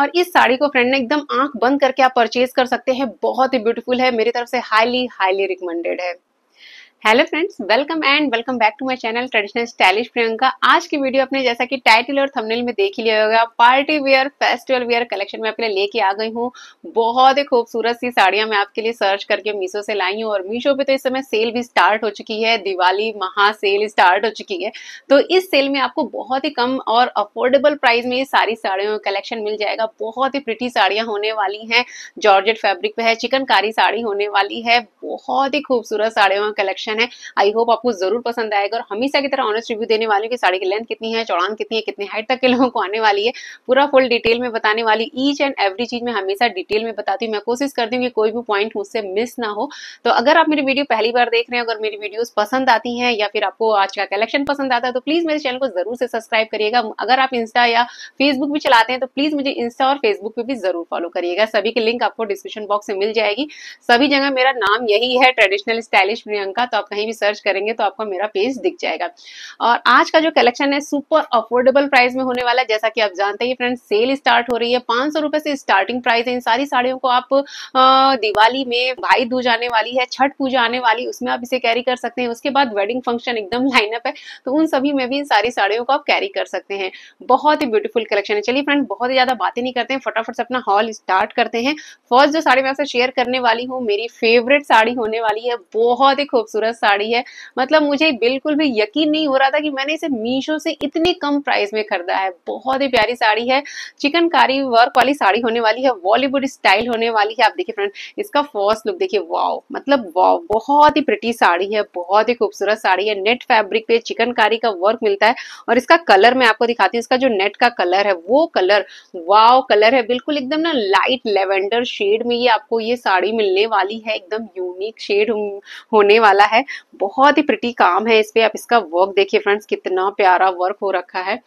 और इस साड़ी को फ्रेंड ने एकदम आंख बंद करके आप परचेज कर सकते हैं बहुत ही ब्यूटीफुल है मेरी तरफ से हाईली हाईली रिकमेंडेड है hello friends welcome and welcome back to my channel traditional stylish Priyanka आज की वीडियो अपने जैसा कि टाइटल और थंबनेल में देख ही लिया होगा party wear festival wear collection में अपने लेके आ गई हूँ बहुत ही खूबसूरत सी साड़ियां मैं आपके लिए सर्च करके मीशो से लाई हूँ और मीशो पे तो इस समय सेल भी स्टार्ट हो चुकी है दिवाली महा सेल स्टार्ट हो चुकी है तो इस सेल में आपको बहुत ही कम और अफोर्डेबल प्राइस में ये सारी साड़ियों का कलेक्शन मिल जाएगा बहुत ही प्रिटी साड़ियाँ होने वाली हैं जॉर्जेट फेब्रिक पे है चिकनकारी साड़ी होने वाली है बहुत ही खूबसूरत साड़ियों का कलेक्शन कलेक्शन है आई होप आपको जरूर पसंद आएगा और हमेशा की तरह ऑनेस्ट रिव्यू देने वाली हूँ कि साड़ी की लेंथ कितनी है चौड़ान कितनी है कितने हाइट तक के लोगों को आने वाली है पूरा फुल डिटेल में बताने वाली ईच एंड एवरी चीज में हमेशा डिटेल में बताती हूँ मैं कोशिश करती हूँ कि कोई भी पॉइंट मुझसे मिस ना हो तो अगर आप मेरी वीडियो पहली बार देख रहे हैं अगर मेरी वीडियोस पसंद आती है या फिर आपको आज का कलेक्शन पसंद आता है तो प्लीज मेरे चैनल को जरूर से सब्सक्राइब करिएगा अगर आप इंस्टा या फेसबुक भी चलाते हैं तो प्लीज मुझे इंस्टा और फेसबुक पे भी जरूर फॉलो करिएगा सभी के लिंक आपको डिस्क्रिप्शन बॉक्स में मिल जाएगी सभी जगह मेरा नाम यही है ट्रेडिशनल स्टाइलिश प्रियंका तो आप कहीं भी सर्च करेंगे तो आपको मेरा पेज दिख जाएगा और आज का जो कलेक्शन है सुपर अफोर्डेबल प्राइस में होने वाला है जैसा कि आप जानते हैं फ्रेंड्स सेल स्टार्ट हो रही है पांच सौ से स्टार्टिंग प्राइस है इन सारी साड़ियों को आप दिवाली में भाई दूज आने वाली है छठ पूजा आने वाली उसमें आप इसे कैरी कर सकते हैं उसके बाद वेडिंग फंक्शन एकदम लाइनअप है तो उन सभी में भी इन सारी साड़ियों को आप कैरी कर सकते हैं बहुत ही ब्यूटीफुल कलेक्शन है चलिए फ्रेंड बहुत ही ज्यादा बातें नहीं करते हैं फटाफट से अपना हॉल स्टार्ट करते हैं फर्स्ट जो साड़ी मैं आपसे शेयर करने वाली हूँ मेरी फेवरेट साड़ी होने वाली है बहुत ही खूबसूरत खूबसूरत साड़ी है मतलब मुझे बिल्कुल भी यकीन नहीं हो रहा था कि मैंने इसे मीशो से इतने कम प्राइस में खरीदा है बहुत ही प्यारी साड़ी है चिकनकारी वर्क वाली साड़ी होने वाली है बॉलीवुड स्टाइल होने वाली है आप देखिए फ्रेंड इसका फर्स्ट लुक देखिए वाओ मतलब वाओ बहुत ही प्रिटी साड़ी है बहुत ही खूबसूरत साड़ी है नेट फैब्रिक पे चिकनकारी का वर्क मिलता है और इसका कलर मैं आपको दिखाती हूँ इसका जो नेट का कलर है वो कलर वाओ कलर है बिल्कुल एकदम ना लाइट लेवेंडर शेड में ये आपको ये साड़ी मिलने वाली है एकदम यूनिक शेड होने वाला है है बहुत ही प्रिटी काम है इस पर आप इसका वर्क देखिए फ्रेंड्स कितना प्यारा वर्क हो रखा है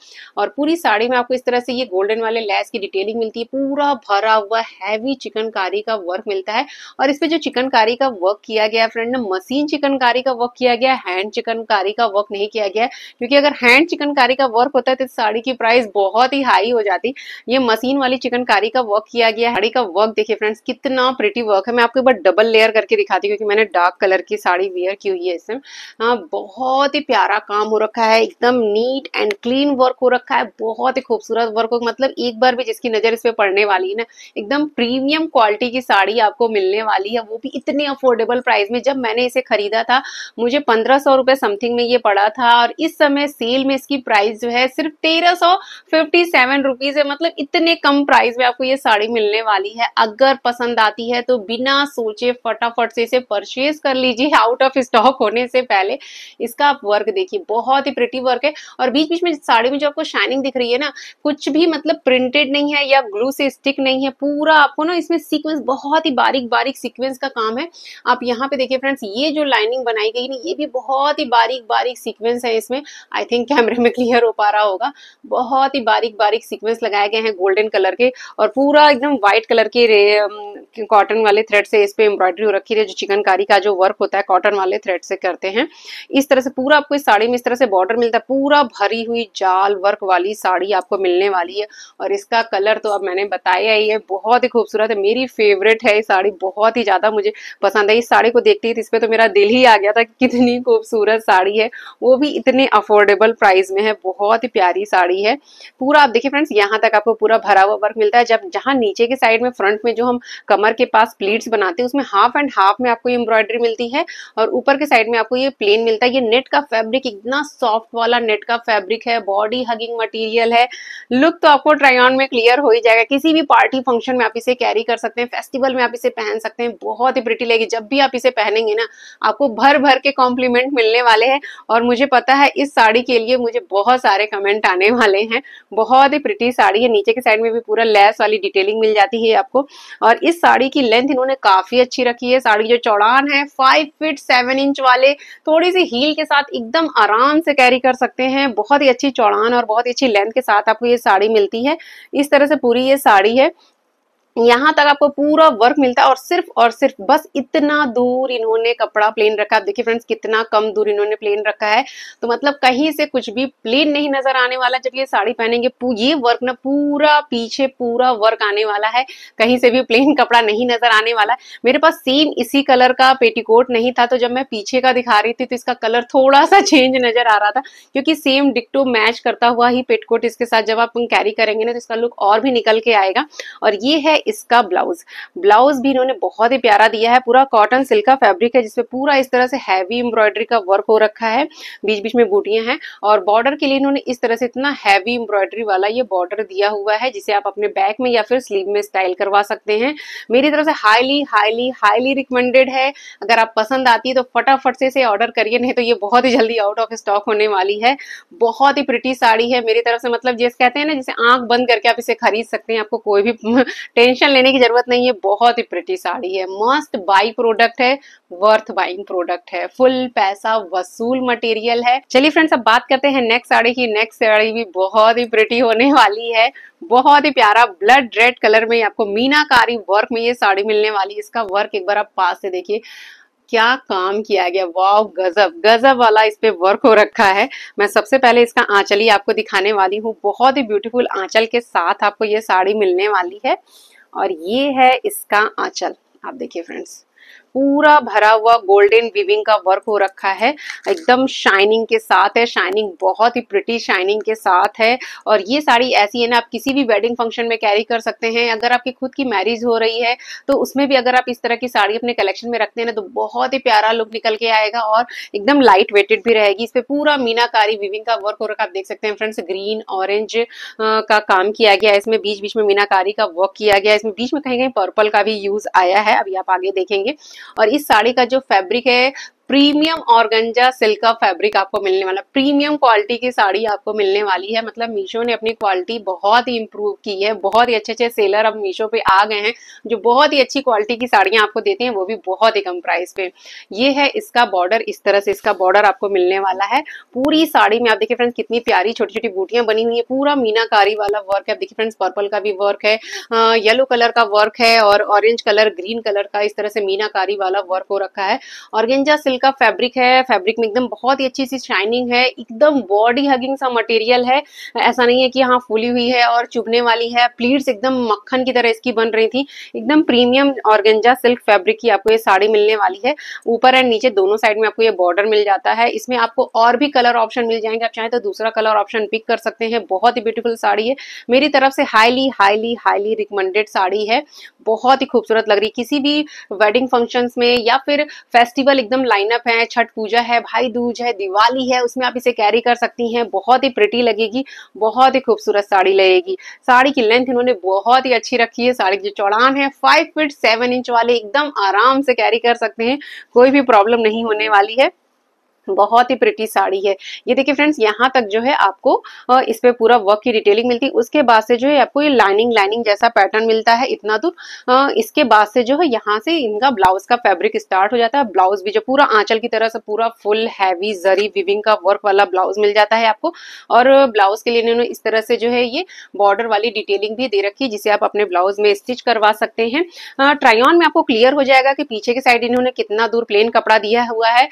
और पूरी साड़ी में आपको इस तरह से ये गोल्डन वाले लैस की डिटेलिंग मिलती है पूरा भरा हुआ हैवी चिकनकारी का वर्क मिलता है और इस पर जो चिकनकारी का वर्क किया गया फ्रेंड ने मशीन चिकनकारी का वर्क किया गया हैंड चिकनकारी का वर्क नहीं किया गया क्योंकि अगर हैंड चिकनकारी का वर्क होता है तो साड़ी की प्राइस बहुत ही हाई हो जाती ये मशीन वाली चिकनकारी का वर्क किया गया साड़ी का वर्क देखिए फ्रेंड्स कितना प्रिटी वर्क है मैं आपको एक बार डबल लेयर करके दिखाती हूँ क्योंकि मैंने डार्क कलर की साड़ी वेयर रखी हुई है इसमें हाँ बहुत ही प्यारा काम हो रखा है एकदम नीट एंड क्लीन वर्क हो रखा है बहुत ही खूबसूरत वर्क हो मतलब एक बार भी जिसकी नज़र इस पर पड़ने वाली है ना एकदम प्रीमियम क्वालिटी की साड़ी आपको मिलने वाली है वो भी इतने अफोर्डेबल प्राइस में जब मैंने इसे खरीदा था मुझे पंद्रह सौ रुपये समथिंग में ये पड़ा था और इस समय सेल में इसकी प्राइस जो है सिर्फ तेरह सौ फिफ्टी सेवन रुपीज़ है मतलब इतने कम प्राइस में आपको ये साड़ी मिलने वाली है अगर पसंद आती है तो बिना सोचे फटाफट से इसे परचेज कर लीजिए आउट ऑफ स्टॉप होने से पहले इसका आप वर्क देखिए बहुत ही प्रिटी वर्क है और बीच बीच में साड़ी में जो आपको शाइनिंग दिख रही है ना कुछ भी मतलब प्रिंटेड नहीं है या ग्लू से स्टिक नहीं है पूरा आपको ना इसमें सीक्वेंस बहुत ही बारीक बारीक सीक्वेंस का काम है आप यहाँ पे देखिए फ्रेंड्स ये जो लाइनिंग बनाई गई ना ये भी बहुत ही बारीक बारीक सीक्वेंस है इसमें आई थिंक कैमरे में क्लियर हो पा रहा होगा बहुत ही बारीक बारीक सीक्वेंस लगाए गए हैं गोल्डन कलर के और पूरा एकदम व्हाइट कलर के कॉटन वाले थ्रेड से इस पे एम्ब्रॉयडरी रखी है जो चिकनकारी का जो वर्क होता है कॉटन वाले वाले थ्रेड से करते हैं इस तरह से पूरा आपको इस साड़ी में इस तरह से बॉर्डर मिलता है पूरा भरी हुई जाल वर्क वाली साड़ी आपको मिलने वाली है और इसका कलर तो अब मैंने बताया ही है बहुत ही खूबसूरत है मेरी फेवरेट है ये साड़ी बहुत ही ज़्यादा मुझे पसंद है इस साड़ी को देखते ही तो इस पर तो मेरा दिल ही आ गया था कितनी खूबसूरत साड़ी है वो भी इतने अफोर्डेबल प्राइस में है बहुत ही प्यारी साड़ी है पूरा आप देखिए फ्रेंड्स यहाँ तक आपको पूरा भरा हुआ वर्क मिलता है जब जहाँ नीचे के साइड में फ्रंट में जो हम कमर के पास प्लीट्स बनाते हैं उसमें हाफ एंड हाफ में आपको एम्ब्रॉयडरी मिलती है और ऊपर के साइड में आपको ये प्लेन मिलता है ये नेट का फैब्रिक इतना सॉफ्ट वाला नेट का फैब्रिक है बॉडी हगिंग मटेरियल है लुक तो आपको ट्राई ऑन में क्लियर हो ही जाएगा किसी भी पार्टी फंक्शन में आप इसे कैरी कर सकते हैं फेस्टिवल में आप इसे पहन सकते हैं बहुत ही प्रिटी लगेगी जब भी आप इसे पहनेंगे ना आपको भर भर के कॉम्प्लीमेंट मिलने वाले हैं और मुझे पता है इस साड़ी के लिए मुझे बहुत सारे कमेंट आने वाले हैं बहुत ही प्रिटी साड़ी है नीचे के साइड में भी पूरा लेस वाली डिटेलिंग मिल जाती है आपको और इस साड़ी की लेंथ इन्होंने काफी अच्छी रखी है साड़ी जो चौड़ान है five feet seven seven inch वाले थोड़ी सी हील के साथ एकदम आराम से कैरी कर सकते हैं बहुत ही अच्छी चौड़ान और बहुत ही अच्छी लेंथ के साथ आपको ये साड़ी मिलती है इस तरह से पूरी ये साड़ी है यहाँ तक आपको पूरा वर्क मिलता है और सिर्फ और सिर्फ बस इतना दूर इन्होंने कपड़ा प्लेन रखा देखिए फ्रेंड्स कितना कम दूर इन्होंने प्लेन रखा है तो मतलब कहीं से कुछ भी प्लेन नहीं नजर आने वाला जब ये साड़ी पहनेंगे ये वर्क ना पूरा पीछे पूरा वर्क आने वाला है कहीं से भी प्लेन कपड़ा नहीं नजर आने वाला है मेरे पास सेम इसी कलर का पेटीकोट नहीं था तो जब मैं पीछे का दिखा रही थी तो इसका कलर थोड़ा सा चेंज नजर आ रहा था क्योंकि सेम डिक्टो मैच करता हुआ ही पेटीकोट इसके साथ जब आप कैरी करेंगे ना तो इसका लुक और भी निकल के आएगा और ये है इसका ब्लाउज ब्लाउज भी इन्होंने बहुत ही प्यारा दिया है पूरा कॉटन सिल्क का फैब्रिक है जिसमें पूरा इस तरह से हैवी एम्ब्रॉयडरी का वर्क हो रखा है बीच बीच में बूटियां हैं और बॉर्डर के लिए इन्होंने इस तरह से इतना हैवी एम्ब्रॉयडरी वाला ये बॉर्डर दिया हुआ है जिसे आप अपने बैक में या फिर स्लीव में स्टाइल करवा सकते हैं मेरी तरफ से हाईली हाईली हाईली रिकमेंडेड है अगर आप पसंद आती है तो फटाफट से इसे ऑर्डर करिए नहीं तो ये बहुत ही जल्दी आउट ऑफ स्टॉक होने वाली है बहुत ही प्रिटी साड़ी है मेरी तरफ से मतलब जैसे कहते हैं ना जैसे आंख बंद करके आप इसे खरीद सकते हैं आपको कोई भी टेंशन टेंशन लेने की जरूरत नहीं है बहुत ही प्रिटी साड़ी है मस्त बाई प्रोडक्ट है वर्थ बाइंग प्रोडक्ट है फुल पैसा वसूल मटेरियल है चलिए फ्रेंड्स अब बात करते हैं नेक्स्ट साड़ी की नेक्स्ट साड़ी भी बहुत ही प्रिटी होने वाली है बहुत ही प्यारा ब्लड रेड कलर में आपको मीनाकारी वर्क में ये साड़ी मिलने वाली इसका वर्क एक बार आप पास से देखिए क्या काम किया गया वाव गजब गजब वाला इस पे वर्क हो रखा है मैं सबसे पहले इसका आंचल ही आपको दिखाने वाली हूँ बहुत ही ब्यूटीफुल आंचल के साथ आपको ये साड़ी मिलने वाली है और ये है इसका आंचल आप देखिए फ्रेंड्स पूरा भरा हुआ गोल्डन विविंग का वर्क हो रखा है एकदम शाइनिंग के साथ है शाइनिंग बहुत ही प्रिटी शाइनिंग के साथ है और ये साड़ी ऐसी है ना आप किसी भी वेडिंग फंक्शन में कैरी कर सकते हैं अगर आपकी खुद की मैरिज हो रही है तो उसमें भी अगर आप इस तरह की साड़ी अपने कलेक्शन में रखते हैं ना तो बहुत ही प्यारा लुक निकल के आएगा और एकदम लाइट वेटेड भी रहेगी इस पर पूरा मीनाकारी विविंग का वर्क हो रखा आप देख सकते हैं फ्रेंड्स ग्रीन ऑरेंज का काम किया गया है इसमें बीच बीच में मीनाकारी का वर्क किया गया है इसमें बीच में कहीं कहीं पर्पल का भी यूज आया है अभी आप आगे देखेंगे और इस साड़ी का जो फैब्रिक है प्रीमियम ऑर्गेंजा सिल्क का फैब्रिक आपको मिलने वाला प्रीमियम क्वालिटी की साड़ी आपको मिलने वाली है मतलब मीशो ने अपनी क्वालिटी बहुत ही इंप्रूव की है बहुत ही अच्छे अच्छे सेलर अब मीशो पे आ गए हैं जो बहुत ही अच्छी क्वालिटी की साड़ियां आपको देते हैं वो भी बहुत ही कम प्राइस पे ये है इसका बॉर्डर इस तरह से इसका बॉर्डर आपको मिलने वाला है पूरी साड़ी में आप देखिए फ्रेंड्स कितनी प्यारी छोटी छोटी बूटियां बनी हुई है पूरा मीनाकारी वाला वर्क है आप देखिए फ्रेंड्स पर्पल का भी वर्क है येलो कलर का वर्क है और ऑरेंज कलर ग्रीन कलर का इस तरह से मीनाकारी वाला वर्क हो रखा है ऑर्गेंजा सिल्क मटेरियल का फैब्रिक है फैब्रिक में एकदम बहुत ही अच्छी सी शाइनिंग है एकदम बॉडी हगिंग सा मटेरियल है ऐसा नहीं है कि हाँ फूली हुई है और चुभने वाली है प्लीट्स एकदम मक्खन की तरह इसकी बन रही थी एकदम प्रीमियम ऑर्गेंजा सिल्क फैब्रिक की आपको ये साड़ी मिलने वाली है ऊपर एंड नीचे दोनों साइड में आपको ये बॉर्डर मिल जाता है इसमें आपको और भी कलर ऑप्शन मिल जाएंगे आप चाहें तो दूसरा कलर ऑप्शन पिक कर सकते हैं बहुत ही ब्यूटीफुल साड़ी है मेरी तरफ से highly highly highly recommended sari है बहुत ही खूबसूरत लग रही किसी भी वेडिंग फंक्शन में या फिर फेस्टिवल एकदम लाइन लाइनअप है छठ पूजा है भाई दूज है दिवाली है उसमें आप इसे कैरी कर सकती हैं बहुत ही प्रिटी लगेगी बहुत ही खूबसूरत साड़ी लगेगी साड़ी की लेंथ इन्होंने बहुत ही अच्छी रखी है साड़ी की जो चौड़ान है फाइव फिट सेवन इंच वाले एकदम आराम से कैरी कर सकते हैं कोई भी प्रॉब्लम नहीं होने वाली है बहुत ही प्रिटी साड़ी है ये देखिए फ्रेंड्स यहाँ तक जो है आपको इस पर पूरा वर्क की डिटेलिंग मिलती है उसके बाद से जो है आपको ये लाइनिंग लाइनिंग जैसा पैटर्न मिलता है इतना दूर इसके बाद से जो है यहाँ से इनका ब्लाउज का फैब्रिक स्टार्ट हो जाता है ब्लाउज भी जो पूरा आंचल की तरह से पूरा फुल हैवी जरी विविंग का वर्क वाला ब्लाउज मिल जाता है आपको और ब्लाउज के लिए इन्होंने इस तरह से जो है ये बॉर्डर वाली डिटेलिंग भी दे रखी है जिसे आप अपने ब्लाउज में स्टिच करवा सकते हैं ट्रायन में आपको क्लियर हो जाएगा कि पीछे की साइड इन्होंने कितना दूर प्लेन कपड़ा दिया हुआ है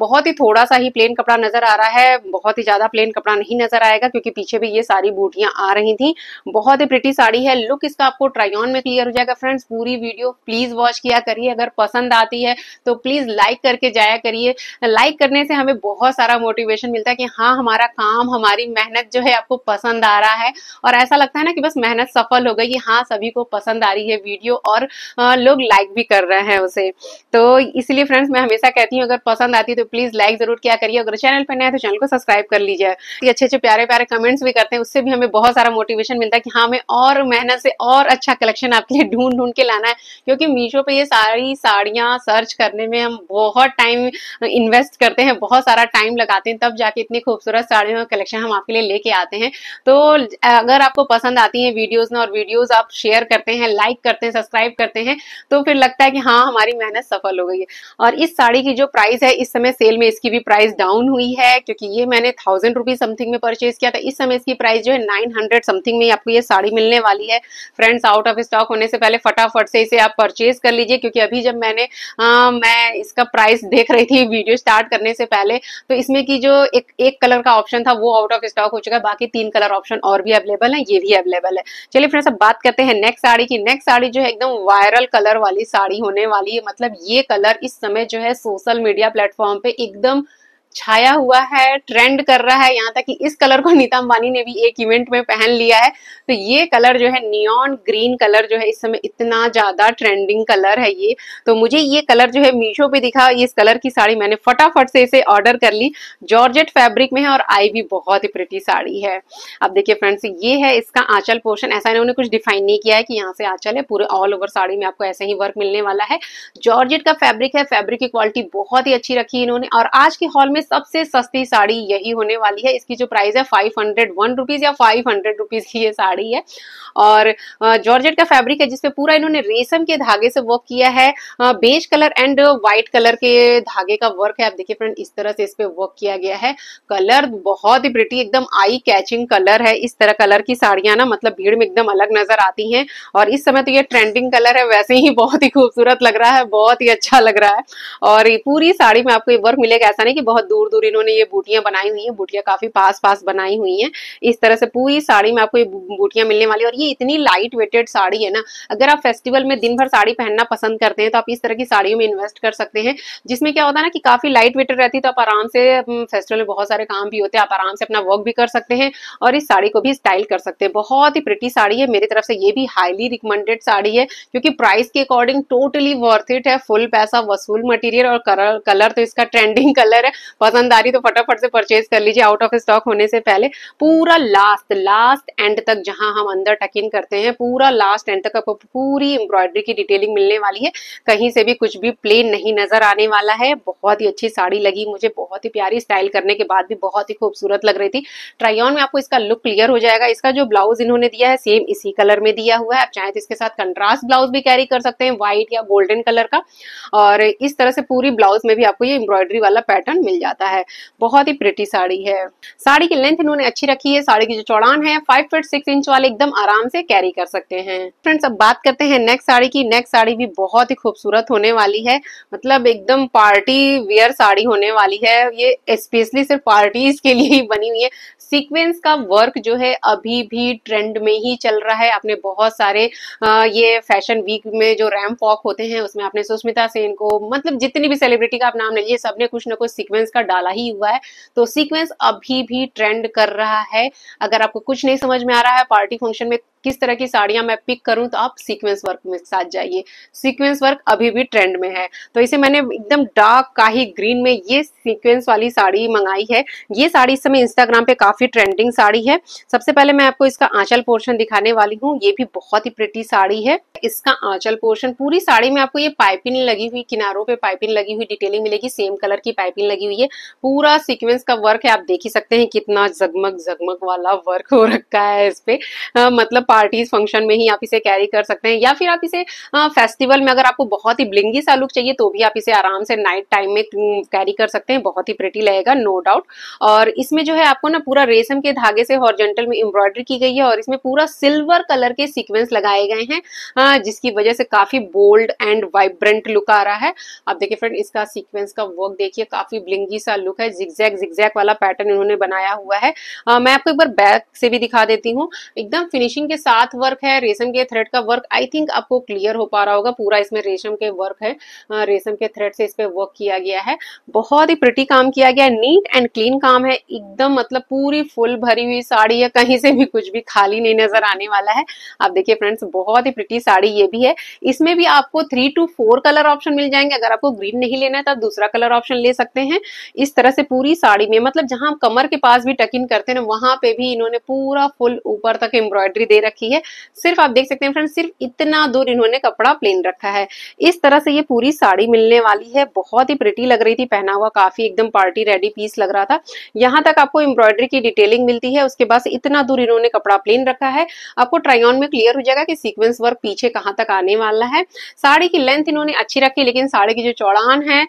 बहुत ही थोड़ा थोड़ा सा ही प्लेन कपड़ा नजर आ रहा है बहुत ही ज्यादा प्लेन कपड़ा नहीं नजर आएगा क्योंकि पीछे भी ये सारी बूटियां आ रही थी बहुत ही प्रिटी साड़ी है लुक इसका आपको ट्राइन में क्लियर हो जाएगा फ्रेंड्स पूरी वीडियो प्लीज वॉच किया करिए अगर पसंद आती है तो प्लीज लाइक करके जाया करिए लाइक करने से हमें बहुत सारा मोटिवेशन मिलता है कि हाँ हमारा काम हमारी मेहनत जो है आपको पसंद आ रहा है और ऐसा लगता है ना कि बस मेहनत सफल हो गई हाँ सभी को पसंद आ रही है वीडियो और लोग लाइक भी कर रहे हैं उसे तो इसलिए फ्रेंड्स मैं हमेशा कहती हूँ अगर पसंद आती है तो प्लीज लाइक जरूर किया करिए अगर चैनल पर नए तो चैनल को सब्सक्राइब कर लीजिए अच्छे अच्छे प्यारे प्यारे कमेंट्स भी करते हैं उससे भी हमें बहुत सारा मोटिवेशन मिलता है कि हाँ हमें और मेहनत से और अच्छा कलेक्शन आपके लिए ढूंढ ढूंढ के लाना है क्योंकि मीशो पर ये सारी साड़ियाँ सर्च करने में हम बहुत टाइम इन्वेस्ट करते हैं बहुत सारा टाइम लगाते हैं तब जाके इतनी खूबसूरत साड़ियों का कलेक्शन हम आपके लिए लेके आते हैं तो अगर आपको पसंद आती है वीडियोज ना और वीडियोज आप शेयर करते हैं लाइक करते हैं सब्सक्राइब करते हैं तो फिर लगता है कि हाँ हमारी मेहनत सफल हो गई है और इस साड़ी की जो प्राइस है इस समय सेल में इसकी इसकी भी प्राइस डाउन हुई है क्योंकि ये मैंने थाउजेंड रुपीज समथिंग में परचेज किया था इस समय इसकी प्राइस जो है नाइन हंड्रेड समथिंग में आपको ये साड़ी मिलने वाली है फ्रेंड्स आउट ऑफ स्टॉक होने से पहले फटाफट से इसे आप परचेज कर लीजिए क्योंकि अभी जब मैंने आ, मैं इसका प्राइस देख रही थी वीडियो स्टार्ट करने से पहले तो इसमें की जो एक एक कलर का ऑप्शन था वो आउट ऑफ स्टॉक हो चुका है बाकी तीन कलर ऑप्शन और भी अवेलेबल है ये भी अवेलेबल है चलिए फ्रेंड्स अब बात करते हैं नेक्स्ट साड़ी की नेक्स्ट साड़ी जो है एकदम वायरल कलर वाली साड़ी होने वाली है मतलब ये कलर इस समय जो है सोशल मीडिया प्लेटफॉर्म पे एकदम छाया हुआ है ट्रेंड कर रहा है यहाँ तक कि इस कलर को नीता अंबानी ने भी एक इवेंट में पहन लिया है तो ये कलर जो है नियॉन ग्रीन कलर जो है इस समय इतना ज्यादा ट्रेंडिंग कलर है ये तो मुझे ये कलर जो है मीशो पे दिखा ये इस कलर की साड़ी मैंने फटाफट से इसे ऑर्डर कर ली जॉर्जेट फैब्रिक में है और आई भी बहुत ही प्रिटी साड़ी है अब देखिए फ्रेंड्स ये है इसका आंचल पोर्शन ऐसा इन्होंने कुछ डिफाइन नहीं किया है कि यहाँ से आंचल है पूरे ऑल ओवर साड़ी में आपको ऐसे ही वर्क मिलने वाला है जॉर्जेट का फैब्रिक है फैब्रिक की क्वालिटी बहुत ही अच्छी रखी इन्होंने और आज के हॉल में में सबसे सस्ती साड़ी यही होने वाली है इसकी जो प्राइस है फाइव हंड्रेड वन रुपीज या फाइव हंड्रेड रुपीज की ये साड़ी है और जॉर्जेट का फैब्रिक है जिसपे पूरा इन्होंने रेशम के धागे से वर्क किया है beige colour and white colour के धागे का वर्क है आप देखिए फ्रेंड इस तरह से इस पर वर्क किया गया है कलर बहुत ही ब्रिटी एकदम आई कैचिंग कलर है इस तरह कलर की साड़ियां ना मतलब भीड़ में एकदम अलग नजर आती है और इस समय तो ये ट्रेंडिंग कलर है वैसे ही बहुत ही खूबसूरत लग रहा है बहुत ही अच्छा लग रहा है और पूरी साड़ी में आपको ये वर्क मिलेगा ऐसा नहीं कि बहुत दूर दूर इन्होंने ये बूटियां बनाई हुई हैं बूटियां काफी पास पास बनाई हुई हैं इस तरह से पूरी साड़ी में आपको ये बूटियां मिलने वाली और ये इतनी लाइट वेटेड साड़ी है ना अगर आप फेस्टिवल में दिन भर साड़ी पहनना पसंद करते हैं तो आप इस तरह की साड़ियों में इन्वेस्ट कर सकते हैं जिसमें क्या होता है ना कि काफी लाइट वेटेड रहती है तो आप आराम से फेस्टिवल में बहुत सारे काम भी होते हैं आप आराम से अपना वर्क भी कर सकते हैं और इस साड़ी को भी स्टाइल कर सकते हैं बहुत ही प्रिटी साड़ी है मेरी तरफ से ये भी हाईली रिकमेंडेड साड़ी है क्योंकि प्राइस के अकॉर्डिंग टोटली वर्थ इट है फुल पैसा वसूल मटेरियल और कलर कलर तो इसका ट्रेंडिंग कलर है पसंद आ रही तो फटाफट से परचेज कर लीजिए आउट ऑफ स्टॉक होने से पहले पूरा लास्ट लास्ट एंड तक जहां हम अंदर टक इन करते हैं पूरा लास्ट एंड तक आपको पूरी एम्ब्रॉयडरी की डिटेलिंग मिलने वाली है कहीं से भी कुछ भी प्लेन नहीं नजर आने वाला है बहुत ही अच्छी साड़ी लगी मुझे बहुत ही प्यारी स्टाइल करने के बाद भी बहुत ही खूबसूरत लग रही थी ट्राइन में आपको इसका लुक क्लियर हो जाएगा इसका जो ब्लाउज इन्होंने दिया है सेम इसी कलर में दिया हुआ है आप चाहे तो इसके साथ कंट्रास्ट ब्लाउज भी कैरी कर सकते हैं व्हाइट या गोल्डन कलर का और इस तरह से पूरी ब्लाउज में भी आपको ये एम्ब्रॉयडरी वाला पैटर्न मिल जाता है जाता है बहुत ही प्रिटी साड़ी है साड़ी की लेंथ इन्होंने अच्छी रखी है साड़ी की जो चौड़ान है फाइव फीट सिक्स इंच वाले एकदम आराम से कैरी कर सकते हैं फ्रेंड्स अब बात करते हैं नेक्स्ट साड़ी की नेक्स्ट साड़ी भी बहुत ही खूबसूरत होने वाली है मतलब एकदम पार्टी वेयर साड़ी होने वाली है ये स्पेशली सिर्फ पार्टीज के लिए ही बनी हुई है सीक्वेंस का वर्क जो है अभी भी ट्रेंड में ही चल रहा है आपने बहुत सारे ये फैशन वीक में जो रैम वॉक होते हैं उसमें आपने सुष्मिता सेन को मतलब जितनी भी सेलिब्रिटी का आप नाम लीजिए सबने कुछ ना कुछ सीक्वेंस का डाला ही हुआ है तो सीक्वेंस अभी भी ट्रेंड कर रहा है अगर आपको कुछ नहीं समझ में आ रहा है पार्टी फंक्शन में किस तरह की साड़ियां मैं पिक करूं तो आप सीक्वेंस वर्क में साथ जाइए सीक्वेंस वर्क अभी भी ट्रेंड में है तो इसे मैंने एकदम डार्क काही ग्रीन में ये सीक्वेंस वाली साड़ी मंगाई है ये साड़ी इस समय इंस्टाग्राम पे काफी ट्रेंडिंग साड़ी है सबसे पहले मैं आपको इसका आंचल पोर्शन दिखाने वाली हूँ ये भी बहुत ही प्रिटी साड़ी है इसका आंचल पोर्शन पूरी साड़ी में आपको ये पाइपिंग लगी हुई किनारों पे पाइपिंग लगी हुई डिटेलिंग मिलेगी सेम कलर की पाइपिंग लगी हुई है पूरा सिक्वेंस का वर्क है आप देख ही सकते हैं कितना जगमग जगमग वाला वर्क हो रखा है इस पे मतलब पार्टीज फंक्शन में ही आप इसे कैरी कर सकते हैं या फिर आप इसे फेस्टिवल में अगर आपको बहुत ही ब्लिंगी सा लुक चाहिए तो भी आप इसे आराम से नाइट टाइम में कैरी कर सकते हैं बहुत ही प्रिटी लगेगा नो डाउट और इसमें जो है आपको ना पूरा रेशम के धागे से हॉर्जेंटल में एम्ब्रॉयडरी की गई है और इसमें पूरा सिल्वर कलर के सीक्वेंस लगाए गए हैं जिसकी वजह से काफी बोल्ड एंड वाइब्रेंट लुक आ रहा है आप देखिए फ्रेंड इसका सिक्वेंस का वर्क देखिए काफी ब्लिंगी सा लुक है जिगजैग जिगजैग वाला पैटर्न इन्होंने बनाया हुआ है मैं आपको एक बार बैक से भी दिखा देती हूँ एकदम फिनिशिंग के सात वर्क है रेशम के थ्रेड का वर्क आई थिंक आपको क्लियर हो पा रहा होगा पूरा इसमें रेशम के वर्क है रेशम के थ्रेड से इस पर वर्क किया गया है बहुत ही प्रिटी काम किया गया है नीट एंड क्लीन काम है एकदम मतलब पूरी फुल भरी हुई साड़ी है कहीं से भी कुछ भी खाली नहीं नजर आने वाला है आप देखिए फ्रेंड्स बहुत ही प्रिटी साड़ी ये भी है इसमें भी आपको three two four colour option मिल जाएंगे अगर आपको ग्रीन नहीं लेना है तो आप दूसरा कलर ऑप्शन ले सकते हैं इस तरह से पूरी साड़ी में मतलब जहां कमर के पास भी टकिन करते हैं वहां पे भी इन्होंने पूरा फुल ऊपर तक एम्ब्रॉयडरी दे रखी रखी है सिर्फ आप देख सकते हैं फ्रेंड सिर्फ इतना दूर इन्होंने कपड़ा प्लेन रखा है इस तरह से ये पूरी साड़ी मिलने वाली है बहुत ही प्रिटी लग रही थी पहना हुआ काफी एकदम पार्टी रेडी पीस लग रहा था यहाँ तक आपको एम्ब्रॉयडरी की डिटेलिंग मिलती है उसके बाद इतना दूर इन्होंने कपड़ा प्लेन रखा है आपको ट्राइन में क्लियर हो जाएगा कि सीक्वेंस वर्क पीछे कहाँ तक आने वाला है साड़ी की लेंथ इन्होंने अच्छी रखी लेकिन साड़ी की जो चौड़ान है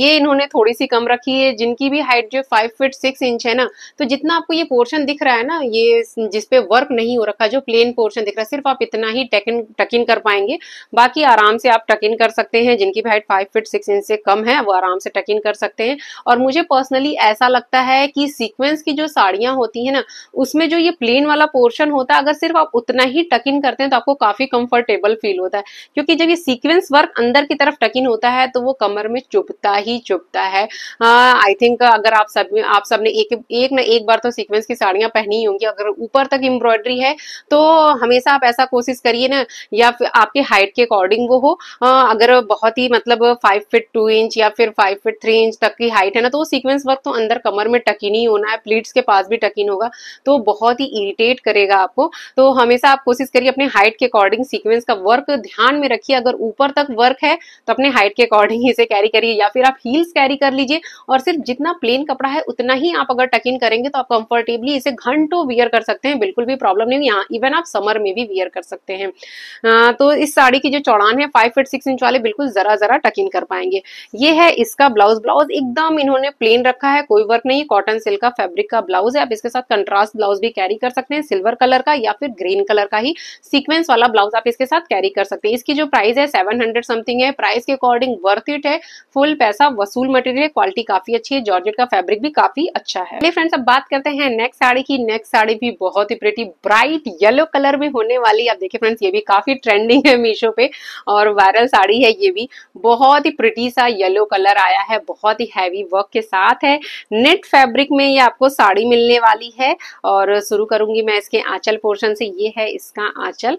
ये इन्होंने थोड़ी सी कम रखी है जिनकी भी हाइट जो फाइव फिट सिक्स इंच है ना तो जितना आपको ये पोर्शन दिख रहा है ना ये जिसपे वर्क नहीं हो रखा जो प्लेन पोर्शन दिख रहा है सिर्फ आप इतना ही टकिन टकिन कर पाएंगे बाकी आराम से आप टकिन कर सकते हैं जिनकी height five feet six inch से कम है वो आराम से टकिन कर सकते हैं और मुझे पर्सनली ऐसा लगता है कि सीक्वेंस की जो साड़ियां होती है ना उसमें जो ये प्लेन वाला पोर्शन होता है अगर सिर्फ आप उतना ही टकिन करते हैं तो आपको काफी कंफर्टेबल फील होता है क्योंकि जब ये सीक्वेंस वर्क अंदर की तरफ टकिन होता है तो वो कमर में चुभता ही चुभता है आई हाँ, थिंक अगर आप सब आप सबने एक एक ना एक बार तो सीक्वेंस की साड़ियां पहनी होंगी अगर ऊपर तक एम्ब्रॉयडरी है तो हमेशा आप ऐसा कोशिश करिए ना या फिर आपके हाइट के अकॉर्डिंग वो हो अगर बहुत ही मतलब फाइव फिट टू इंच या फिर फाइव फिट थ्री इंच तक की हाइट है ना तो वो सीक्वेंस वर्क तो अंदर कमर में टकिन ही होना है प्लीट्स के पास भी टकिन होगा तो बहुत ही इरिटेट करेगा आपको तो हमेशा आप कोशिश करिए अपने हाइट के अकॉर्डिंग सीक्वेंस का वर्क ध्यान में रखिए अगर ऊपर तक वर्क है तो अपने हाइट के अकॉर्डिंग इसे कैरी करिए या फिर आप हील्स कैरी कर लीजिए और सिर्फ जितना प्लेन कपड़ा है उतना ही आप अगर टकिन करेंगे तो आप कंफर्टेबली इसे घंटों वियर कर सकते हैं बिल्कुल भी प्रॉब्लम नहीं यहाँ पहनना इवन आप समर में भी वियर कर सकते हैं आ, हाँ, तो इस साड़ी की जो चौड़ान है फाइव फिट सिक्स इंच वाले बिल्कुल जरा जरा टक इन कर पाएंगे ये है इसका ब्लाउज ब्लाउज एकदम इन्होंने प्लेन रखा है कोई वर्क नहीं कॉटन सिल्क का फैब्रिक का ब्लाउज है आप इसके साथ कंट्रास्ट ब्लाउज भी कैरी कर सकते हैं सिल्वर कलर का या फिर ग्रीन कलर का ही सीक्वेंस वाला ब्लाउज आप इसके साथ कैरी कर सकते हैं इसकी जो प्राइस है सेवन हंड्रेड समथिंग है प्राइस के अकॉर्डिंग वर्थ इट है फुल पैसा वसूल मटेरियल क्वालिटी काफी अच्छी है जॉर्जेट का फैब्रिक भी काफी अच्छा है फ्रेंड्स अब बात करते हैं नेक्स्ट साड़ी की नेक्स्ट साड़ी भी बहुत ही प्रेटी ब्राइट येलो कलर में होने वाली आप देखिए फ्रेंड्स ये भी काफी ट्रेंडिंग है मीशो पे और वायरल साड़ी है ये भी बहुत ही प्रिटी सा येलो कलर आया है बहुत ही हैवी वर्क के साथ है नेट फैब्रिक में ये आपको साड़ी मिलने वाली है और शुरू करूंगी मैं इसके आंचल पोर्शन से ये है इसका आंचल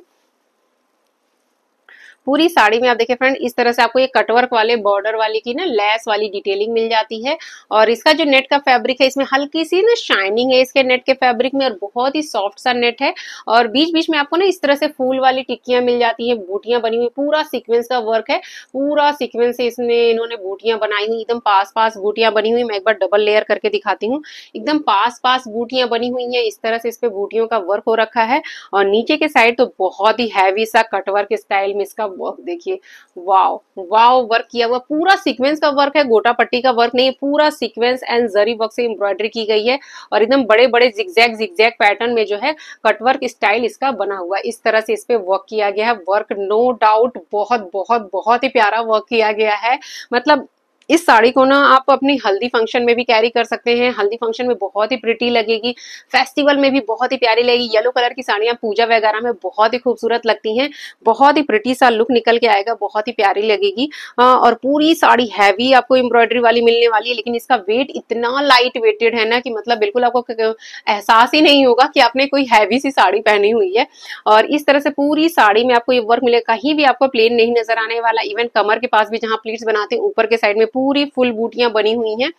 पूरी साड़ी में आप देखिए फ्रेंड इस तरह से आपको ये कटवर्क वाले बॉर्डर वाले की ना लेस वाली डिटेलिंग मिल जाती है और इसका जो नेट का फैब्रिक है इसमें हल्की सी ना शाइनिंग है इसके नेट के फैब्रिक में और बहुत ही सॉफ्ट सा नेट है और बीच बीच में आपको ना इस तरह से फूल वाली टिक्कियां मिल जाती है बूटियां बनी हुई पूरा सिक्वेंस का वर्क है पूरा सिक्वेंस से इसमें इन्होंने बूटियां बनाई हुई एकदम पास पास बूटियां बनी हुई मैं एक बार डबल लेयर करके दिखाती हूँ एकदम पास पास बूटियां बनी हुई है इस तरह से इस पे बूटियों का वर्क हो रखा है और नीचे के साइड तो बहुत ही हैवी सा कटवर्क स्टाइल में इसका वर्क देखिए वाव वाव वर्क किया हुआ पूरा सीक्वेंस का वर्क है गोटा पट्टी का वर्क नहीं पूरा सीक्वेंस एंड जरी वर्क से एम्ब्रॉयडरी की गई है और एकदम बड़े बड़े जिक्जैक जिक्जैक पैटर्न में जो है कटवर्क स्टाइल इसका बना हुआ इस तरह से इस पे वर्क किया गया है वर्क नो डाउट बहुत बहुत बहुत ही प्यारा वर्क किया गया है मतलब इस साड़ी को ना आप अपनी हल्दी फंक्शन में भी कैरी कर सकते हैं हल्दी फंक्शन में बहुत ही प्रिटी लगेगी फेस्टिवल में भी बहुत ही प्यारी लगेगी येलो कलर की साड़ियाँ पूजा वगैरह में बहुत ही खूबसूरत लगती हैं बहुत ही प्रिटी सा लुक निकल के आएगा बहुत ही प्यारी लगेगी और पूरी साड़ी हैवी आपको एम्ब्रॉयडरी वाली मिलने वाली है लेकिन इसका वेट इतना लाइट वेटेड है ना कि मतलब बिल्कुल आपको एहसास ही नहीं होगा कि आपने कोई हैवी सी साड़ी पहनी हुई है और इस तरह से पूरी साड़ी में आपको ये वर्क मिलेगा कहीं भी आपको प्लेन नहीं नजर आने वाला इवन कमर के पास भी जहाँ प्लीट्स बनाते हैं ऊपर के साइड में पूरी फुल बूटियां बनी हुई हैं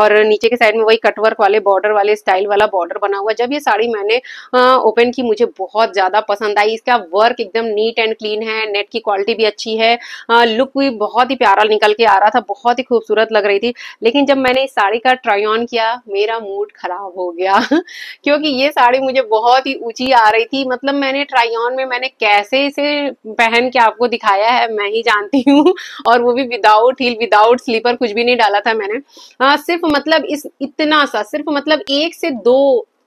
और नीचे के साइड में वही कटवर्क वाले बॉर्डर वाले स्टाइल वाला बॉर्डर बना हुआ जब ये साड़ी मैंने ओपन की मुझे बहुत ज्यादा पसंद आई इसका वर्क एकदम नीट एंड क्लीन है नेट की क्वालिटी भी अच्छी है लुक भी बहुत ही प्यारा निकल के आ रहा था बहुत ही खूबसूरत लग रही थी लेकिन जब मैंने इस साड़ी का ट्राई ऑन किया मेरा मूड खराब हो गया क्योंकि ये साड़ी मुझे बहुत ही ऊंची आ रही थी मतलब मैंने ट्राई ऑन में मैंने कैसे इसे पहन के आपको दिखाया है मैं ही जानती हूँ और वो भी विदाउट हील विदाउट स्लीव सब्जी पर कुछ भी नहीं डाला था मैंने आ, हाँ, सिर्फ मतलब इस इतना सा सिर्फ मतलब एक से दो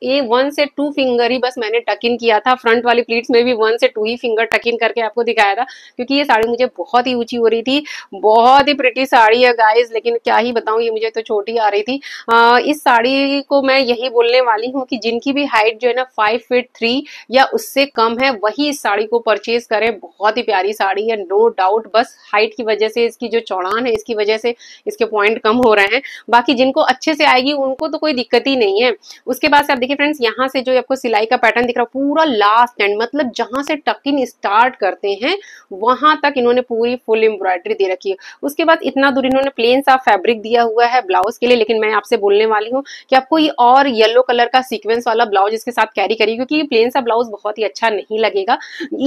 ये वन से टू फिंगर ही बस मैंने टक इन किया था फ्रंट वाली प्लीट्स में भी वन से टू ही फिंगर टक इन करके आपको दिखाया था क्योंकि ये साड़ी मुझे बहुत ही ऊंची हो रही थी बहुत ही प्रिटी साड़ी है गाइज लेकिन क्या ही बताऊँ ये मुझे तो छोटी आ रही थी आ, इस साड़ी को मैं यही बोलने वाली हूँ कि जिनकी भी हाइट जो है ना फाइव फिट थ्री या उससे कम है वही इस साड़ी को परचेज करें बहुत ही प्यारी साड़ी है नो डाउट बस हाइट की वजह से इसकी जो चौड़ान है इसकी वजह से इसके पॉइंट कम हो रहे हैं बाकी जिनको अच्छे से आएगी उनको तो कोई दिक्कत ही नहीं है उसके बाद आप देखिए फ्रेंड्स यहाँ से जो आपको सिलाई का पैटर्न दिख रहा है पूरा लास्ट एंड मतलब जहां से टकिन स्टार्ट करते हैं वहां तक इन्होंने पूरी फुल एम्ब्रॉयडरी दे रखी है उसके बाद इतना दूर इन्होंने प्लेन सा फैब्रिक दिया हुआ है ब्लाउज के लिए लेकिन मैं आपसे बोलने वाली हूँ कि आपको ये और येलो कलर का सिक्वेंस वाला ब्लाउज इसके साथ कैरी करिए क्योंकि ये प्लेन सा ब्लाउज बहुत ही अच्छा नहीं लगेगा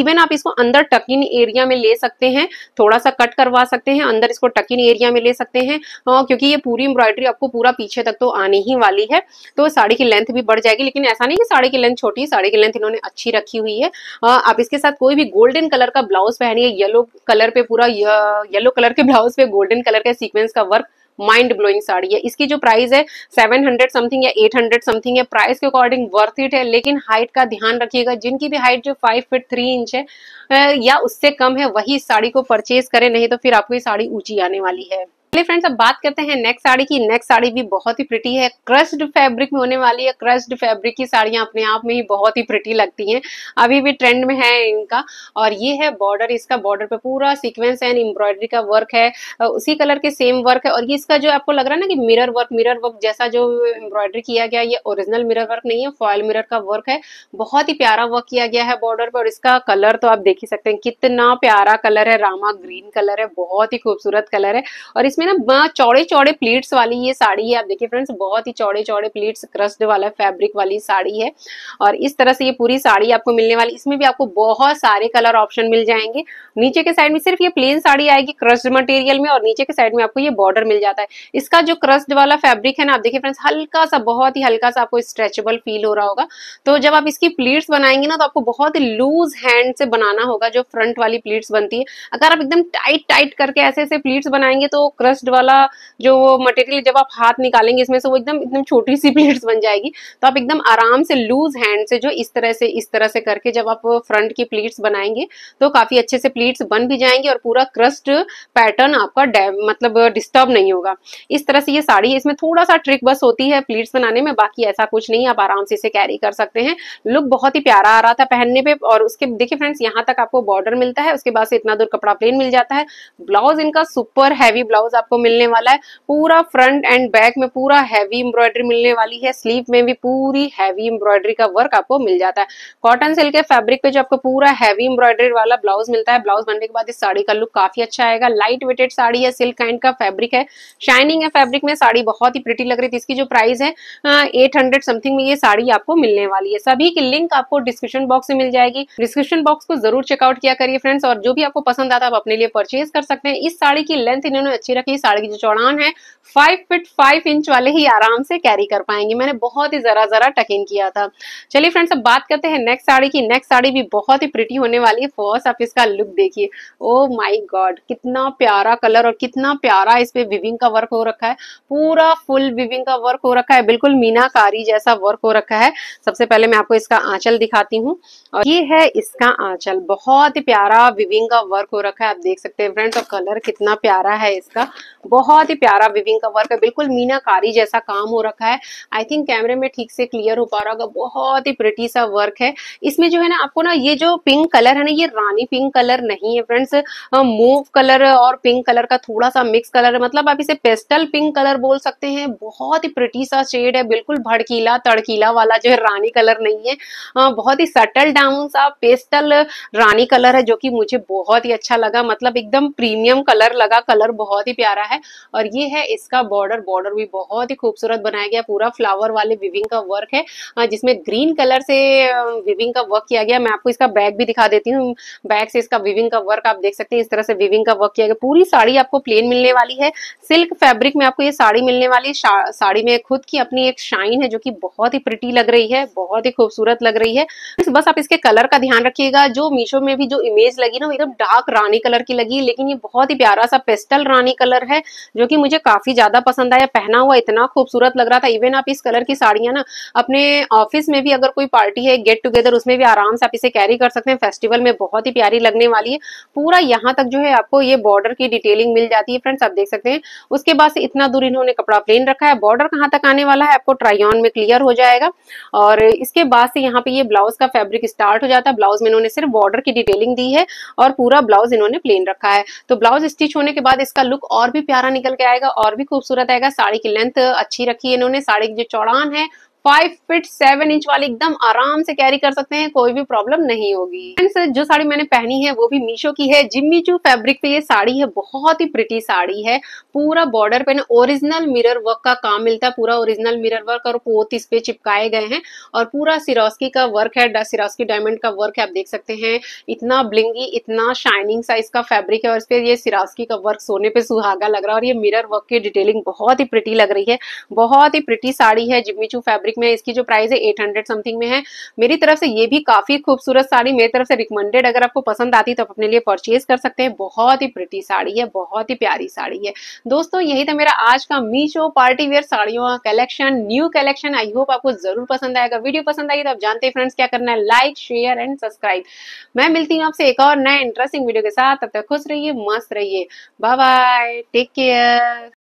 इवन आप इसको अंदर टकिन एरिया में ले सकते हैं थोड़ा सा कट करवा सकते हैं अंदर इसको टकिन एरिया में ले सकते हैं हाँ, क्योंकि ये पूरी एम्ब्रॉयडरी आपको पूरा पीछे तक तो आने ही वाली है तो साड़ी की लेंथ भी बढ़ जाएगी जाएगी लेकिन ऐसा नहीं कि साड़ी की लेंथ छोटी है साड़ी की लेंथ इन्होंने अच्छी रखी हुई है आप इसके साथ कोई भी गोल्डन कलर का ब्लाउज पहनिए येलो कलर पे पूरा येलो कलर के ब्लाउज पे गोल्डन कलर का सीक्वेंस का वर्क माइंड ब्लोइंग साड़ी है इसकी जो प्राइस है 700 समथिंग या 800 समथिंग है प्राइस के अकॉर्डिंग वर्थ इट है लेकिन हाइट का ध्यान रखिएगा जिनकी भी हाइट जो 5 फिट 3 इंच है या उससे कम है वही साड़ी को परचेज करें नहीं तो फिर आपको ये साड़ी ऊंची आने वाली है चलिए फ्रेंड्स अब बात करते हैं नेक्स्ट साड़ी की नेक्स्ट साड़ी भी बहुत ही प्रिटी है क्रस्ड फैब्रिक में होने वाली है क्रस्ड फैब्रिक की साड़ियां अपने आप में ही बहुत ही प्रिटी लगती हैं अभी भी ट्रेंड में है इनका और ये है बॉर्डर इसका बॉर्डर पे पूरा सीक्वेंस एंड एम्ब्रॉयडरी का वर्क है उसी कलर के सेम वर्क है और ये इसका जो आपको लग रहा है ना कि मिरर वर्क मिरर वर्क जैसा जो एम्ब्रॉयडरी किया गया ये ओरिजिनल मिरर वर्क नहीं है फॉयल मिरर का वर्क है बहुत ही प्यारा वर्क किया गया है बॉर्डर पर और इसका कलर तो आप देख ही सकते हैं कितना प्यारा कलर है रामा ग्रीन कलर है बहुत ही खूबसूरत कलर है और इसमें इसमें ना चौड़े चौड़े प्लीट्स वाली ये साड़ी है आप देखिए फ्रेंड्स बहुत ही चौड़े चौड़े प्लीट्स क्रस्ड वाला फैब्रिक वाली साड़ी है और इस तरह से ये पूरी साड़ी आपको मिलने वाली इसमें भी आपको बहुत सारे कलर ऑप्शन मिल जाएंगे नीचे के साइड में सिर्फ ये प्लेन साड़ी आएगी क्रस्ड मटेरियल में और नीचे के साइड में आपको ये बॉर्डर मिल जाता है इसका जो क्रस्ड वाला फैब्रिक है ना आप देखिए फ्रेंड्स हल्का सा बहुत ही हल्का सा आपको स्ट्रेचेबल फील हो रहा होगा तो जब आप इसकी प्लीट्स बनाएंगे ना तो आपको बहुत ही लूज हैंड से बनाना होगा जो फ्रंट वाली प्लीट्स बनती है अगर आप एकदम टाइट टाइट करके ऐसे ऐसे प्लीट्स बनाएंगे तो क्रस्ट डस्ट वाला जो वो मटेरियल जब आप हाथ निकालेंगे इसमें से वो एकदम एकदम छोटी सी प्लेट्स बन जाएगी तो आप एकदम आराम से लूज हैंड से जो इस तरह से इस तरह से करके जब आप फ्रंट की प्लेट्स बनाएंगे तो काफी अच्छे से प्लेट्स बन भी जाएंगी और पूरा क्रस्ट पैटर्न आपका मतलब डिस्टर्ब नहीं होगा इस तरह से ये साड़ी है इसमें थोड़ा सा ट्रिक बस होती है प्लीट्स बनाने में बाकी ऐसा कुछ नहीं आप आराम से इसे कैरी कर सकते हैं लुक बहुत ही प्यारा आ रहा था पहनने पे और उसके देखिए फ्रेंड्स यहाँ तक आपको बॉर्डर मिलता है उसके बाद से इतना दूर कपड़ा प्लेन मिल जाता है ब्लाउज इनका सुपर हैवी ब्लाउज आपको मिलने वाला है पूरा फ्रंट एंड बैक में पूरा हैवी एम्ब्रॉयडरी मिलने वाली है स्लीव में भी पूरी हैवी एम्ब्रॉयडरी का वर्क आपको मिल जाता है कॉटन सिल्क के फैब्रिक पे जो आपको पूरा हैवी एम्ब्रॉयडरी वाला ब्लाउज मिलता है ब्लाउज बनने के बाद इस साड़ी का लुक काफी अच्छा आएगा लाइट वेटेड साड़ी है सिल्क काइंड का फैब्रिक है शाइनिंग है फैब्रिक में साड़ी बहुत ही प्रिटी लग रही थी इसकी जो प्राइस है एट हंड्रेड समथिंग में ये साड़ी आपको मिलने वाली है सभी की लिंक आपको डिस्क्रिप्शन बॉक्स में मिल जाएगी डिस्क्रिप्शन बॉक्स को जरूर चेकआउट किया करिए फ्रेंड्स और जो भी आपको पसंद आता है आप अपने लिए परचेज कर सकते हैं इस साड़ी की लेंथ इन्होंने अच्छी रखी की साड़ी की जो चौड़ान है फाइव फिट फाइव इंच वाले ही आराम से कैरी कर पाएंगे मैंने बहुत ही जरा जरा टकिन किया था चलिए फ्रेंड्स अब बात करते हैं नेक्स्ट साड़ी की नेक्स्ट साड़ी भी बहुत ही प्रिटी होने वाली है फर्स्ट आप इसका लुक देखिए ओ माई गॉड कितना प्यारा कलर और कितना प्यारा इस पे विविंग का वर्क हो रखा है पूरा फुल विविंग का वर्क हो रखा है बिल्कुल मीनाकारी जैसा वर्क हो रखा है सबसे पहले मैं आपको इसका आंचल दिखाती हूँ और ये है इसका आंचल बहुत ही प्यारा विविंग का वर्क हो रखा है आप देख सकते हैं फ्रेंड्स और कलर कितना प्यारा है इसका बहुत ही प्यारा विविंग का वर्क है बिल्कुल मीनाकारी जैसा काम हो रखा है आई थिंक कैमरे में ठीक से क्लियर हो पा रहा होगा बहुत ही प्रिटी सा वर्क है इसमें जो है ना आपको ना ये जो पिंक कलर है ना ये रानी पिंक कलर नहीं है फ्रेंड्स मूव कलर और पिंक कलर का थोड़ा सा मिक्स कलर है मतलब आप इसे पेस्टल पिंक कलर बोल सकते हैं बहुत ही प्रिटी सा शेड है बिल्कुल भड़कीला तड़कीला वाला जो है रानी कलर नहीं है बहुत ही सटल डाउन सा पेस्टल रानी कलर है जो कि मुझे बहुत ही अच्छा लगा मतलब एकदम प्रीमियम कलर लगा कलर बहुत ही प्यारा है और ये है इसका बॉर्डर बॉर्डर भी बहुत ही खूबसूरत बनाया गया पूरा फ्लावर वाले विविंग का वर्क है जिसमें ग्रीन कलर से विविंग का वर्क किया गया मैं आपको इसका बैग भी दिखा देती हूँ बैग से इसका विविंग का वर्क आप देख सकते हैं इस तरह से विविंग का वर्क किया गया पूरी साड़ी आपको प्लेन मिलने वाली है सिल्क फैब्रिक में आपको ये साड़ी मिलने वाली है साड़ी में खुद की अपनी एक शाइन है जो कि बहुत ही प्रिटी लग रही है बहुत ही खूबसूरत लग रही है बस आप इसके कलर का ध्यान रखिएगा जो मीशो में भी जो इमेज लगी ना वो एकदम डार्क रानी कलर की लगी लेकिन ये बहुत ही प्यारा सा पेस्टल रानी कलर कलर है जो कि मुझे काफी ज्यादा पसंद आया पहना हुआ इतना खूबसूरत लग रहा था इवन आप इस कलर की साड़ियां ना अपने ऑफिस में भी अगर कोई पार्टी है गेट टुगेदर उसमें भी आराम से आप इसे कैरी कर सकते हैं फेस्टिवल में बहुत ही प्यारी लगने वाली है पूरा यहाँ तक जो है आपको ये बॉर्डर की डिटेलिंग मिल जाती है फ्रेंड्स आप देख सकते हैं उसके बाद से इतना दूर इन्होंने कपड़ा प्लेन रखा है बॉर्डर कहाँ तक आने वाला है आपको ट्राइन में क्लियर हो जाएगा और इसके बाद से यहाँ पे ये ब्लाउज का फैब्रिक स्टार्ट हो जाता है ब्लाउज में इन्होंने सिर्फ बॉर्डर की डिटेलिंग दी है और पूरा ब्लाउज इन्होंने प्लेन रखा है तो ब्लाउज स्टिच होने के बाद इसका लुक और और भी प्यारा निकल के आएगा और भी खूबसूरत आएगा साड़ी की लेंथ अच्छी रखी है इन्होंने साड़ी की जो चौड़ान है फाइव फिट सेवन इंच वाली एकदम आराम से कैरी कर सकते हैं कोई भी प्रॉब्लम नहीं होगी फ्रेंड्स जो साड़ी मैंने पहनी है वो भी मीशो की है जिम्मी चू फैब्रिक पे ये साड़ी है बहुत ही प्रिटी साड़ी है पूरा बॉर्डर पे ना ओरिजिनल मिरर वर्क का काम मिलता है पूरा ओरिजिनल मिरर वर्क और पोत इस पे चिपकाए गए हैं और पूरा सिरोस्की का वर्क है सिरोस्की डायमंड का वर्क है आप देख सकते हैं इतना ब्लिंगी इतना शाइनिंग साइज का फैब्रिक है और इस पे ये सिरास्की का वर्क सोने पर सुहागा लग रहा है और ये मिरर वर्क की डिटेलिंग बहुत ही प्रिटी लग रही है बहुत ही प्रिटी साड़ी है जिम्मी चू फैब्रिक फैब्रिक में इसकी जो प्राइस है एट हंड्रेड समथिंग में है मेरी तरफ से ये भी काफी खूबसूरत साड़ी मेरी तरफ से रिकमेंडेड अगर आपको पसंद आती तो आप अपने लिए परचेज कर सकते हैं बहुत ही प्रिटी साड़ी है बहुत ही प्यारी साड़ी है दोस्तों यही था मेरा आज का मीशो पार्टी वेयर साड़ियों का collection new collection I hope आपको जरूर पसंद आएगा वीडियो पसंद आई तो आप जानते हैं फ्रेंड्स क्या करना है लाइक शेयर एंड सब्सक्राइब मैं मिलती हूँ आपसे एक और नए इंटरेस्टिंग वीडियो के साथ तब तक खुश रहिए मस्त रहिए बाय बाय टेक केयर